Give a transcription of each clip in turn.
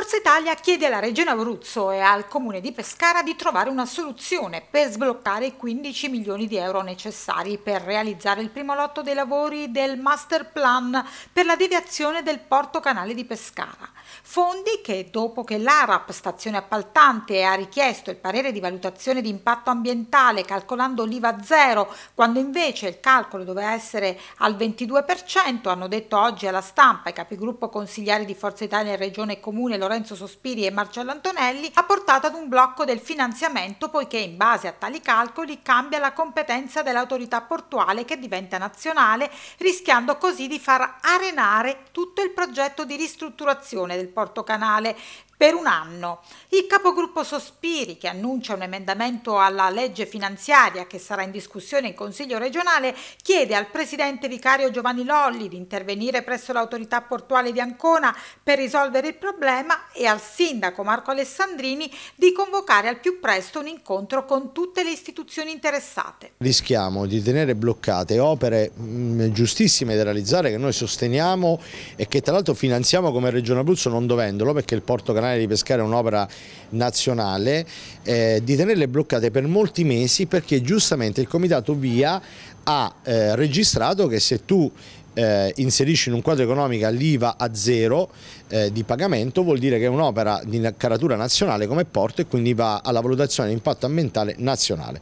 Forza Italia chiede alla Regione Abruzzo e al Comune di Pescara di trovare una soluzione per sbloccare i 15 milioni di euro necessari per realizzare il primo lotto dei lavori del Master Plan per la deviazione del Porto Canale di Pescara. Fondi che dopo che l'ARAP, stazione appaltante, ha richiesto il parere di valutazione di impatto ambientale calcolando l'IVA zero, quando invece il calcolo doveva essere al 22%, hanno detto oggi alla stampa i capigruppo consigliari di Forza Italia in Regione Comune Comune Lorenzo Sospiri e Marcello Antonelli, ha portato ad un blocco del finanziamento poiché in base a tali calcoli cambia la competenza dell'autorità portuale che diventa nazionale, rischiando così di far arenare tutto il progetto di ristrutturazione del porto canale, per un anno. Il capogruppo Sospiri, che annuncia un emendamento alla legge finanziaria che sarà in discussione in Consiglio regionale, chiede al presidente vicario Giovanni Lolli di intervenire presso l'autorità portuale di Ancona per risolvere il problema e al sindaco Marco Alessandrini di convocare al più presto un incontro con tutte le istituzioni interessate. Rischiamo di tenere bloccate opere mm, giustissime da realizzare che noi sosteniamo e che tra l'altro finanziamo come Regione Abruzzo non dovendolo perché il porto canale Canale di Pescara è un'opera nazionale, eh, di tenerle bloccate per molti mesi perché giustamente il Comitato Via ha eh, registrato che se tu eh, inserisci in un quadro economico l'IVA a zero eh, di pagamento vuol dire che è un'opera di caratura nazionale come porto e quindi va alla valutazione di impatto ambientale nazionale.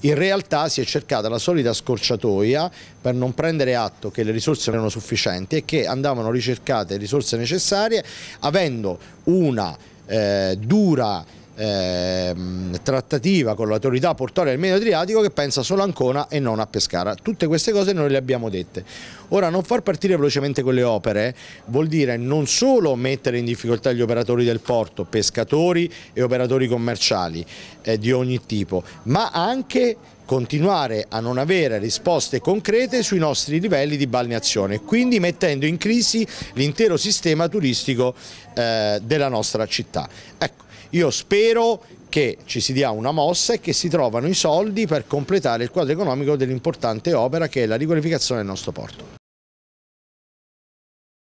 In realtà si è cercata la solita scorciatoia per non prendere atto che le risorse erano sufficienti e che andavano ricercate le risorse necessarie avendo una eh, dura Ehm, trattativa con l'autorità portuale del Medio Adriatico che pensa solo a Ancona e non a Pescara. Tutte queste cose noi le abbiamo dette. Ora non far partire velocemente quelle opere vuol dire non solo mettere in difficoltà gli operatori del porto, pescatori e operatori commerciali eh, di ogni tipo, ma anche continuare a non avere risposte concrete sui nostri livelli di balneazione, quindi mettendo in crisi l'intero sistema turistico eh, della nostra città. Ecco, io spero che ci si dia una mossa e che si trovano i soldi per completare il quadro economico dell'importante opera che è la riqualificazione del nostro porto.